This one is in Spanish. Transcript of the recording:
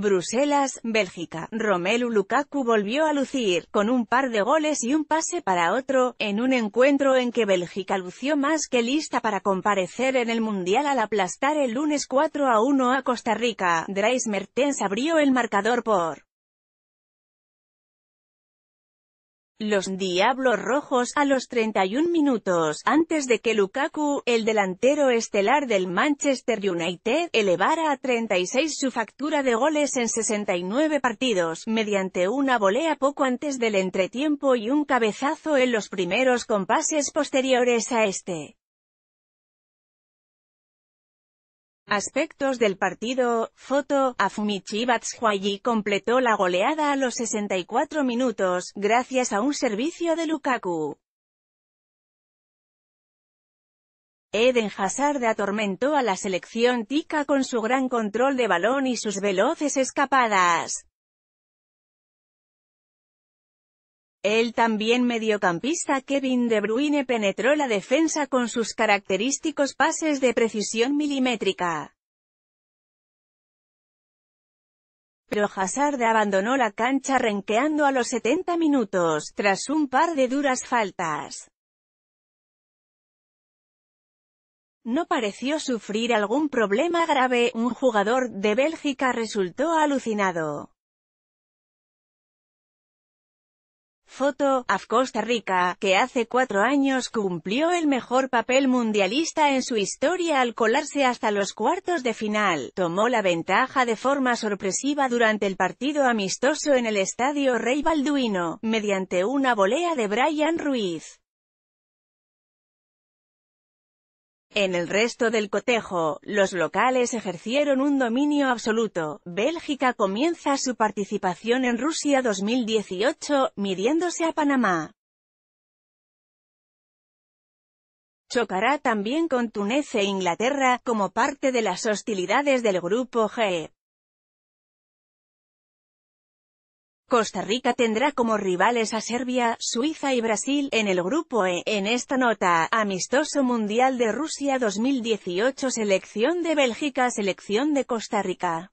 Bruselas, Bélgica. Romelu Lukaku volvió a lucir, con un par de goles y un pase para otro, en un encuentro en que Bélgica lució más que lista para comparecer en el Mundial al aplastar el lunes 4 a 1 a Costa Rica. Dries Mertens abrió el marcador por Los Diablos Rojos a los 31 minutos, antes de que Lukaku, el delantero estelar del Manchester United, elevara a 36 su factura de goles en 69 partidos, mediante una volea poco antes del entretiempo y un cabezazo en los primeros compases posteriores a este. Aspectos del partido, foto, Afumichi Batshuayi completó la goleada a los 64 minutos, gracias a un servicio de Lukaku. Eden Hazard atormentó a la selección tica con su gran control de balón y sus veloces escapadas. El también mediocampista Kevin De Bruyne penetró la defensa con sus característicos pases de precisión milimétrica. Pero Hazard abandonó la cancha renqueando a los 70 minutos, tras un par de duras faltas. no pareció sufrir algún problema grave, un jugador de Bélgica resultó alucinado. Foto, AF Costa Rica, que hace cuatro años cumplió el mejor papel mundialista en su historia al colarse hasta los cuartos de final, tomó la ventaja de forma sorpresiva durante el partido amistoso en el Estadio Rey Balduino, mediante una volea de Brian Ruiz. En el resto del cotejo, los locales ejercieron un dominio absoluto. Bélgica comienza su participación en Rusia 2018, midiéndose a Panamá. Chocará también con Túnez e Inglaterra, como parte de las hostilidades del Grupo G. Costa Rica tendrá como rivales a Serbia, Suiza y Brasil, en el Grupo E. En esta nota, Amistoso Mundial de Rusia 2018 Selección de Bélgica Selección de Costa Rica